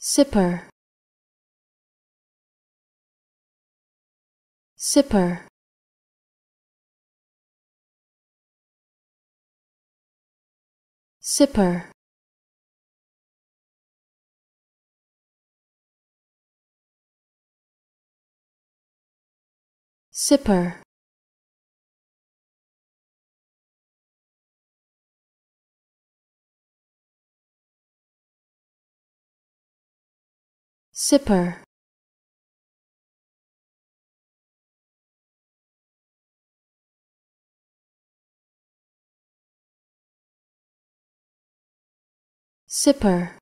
sipper sipper sipper sipper Sipper Sipper